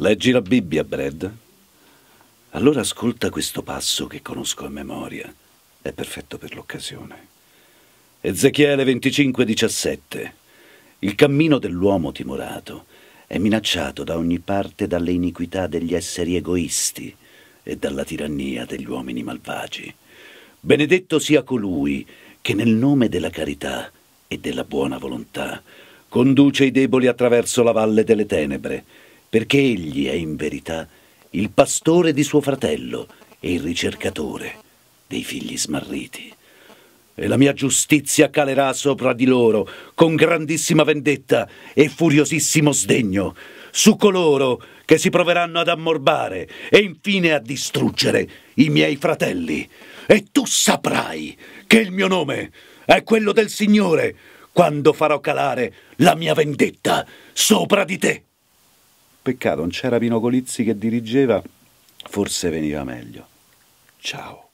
Leggi la Bibbia, Brad. Allora ascolta questo passo che conosco a memoria. È perfetto per l'occasione. Ezechiele 25:17. Il cammino dell'uomo timorato è minacciato da ogni parte dalle iniquità degli esseri egoisti e dalla tirannia degli uomini malvagi. Benedetto sia colui che nel nome della carità e della buona volontà conduce i deboli attraverso la valle delle tenebre perché egli è in verità il pastore di suo fratello e il ricercatore dei figli smarriti. E la mia giustizia calerà sopra di loro con grandissima vendetta e furiosissimo sdegno su coloro che si proveranno ad ammorbare e infine a distruggere i miei fratelli. E tu saprai che il mio nome è quello del Signore quando farò calare la mia vendetta sopra di te. Peccato, non c'era Pino Colizzi che dirigeva, forse veniva meglio. Ciao.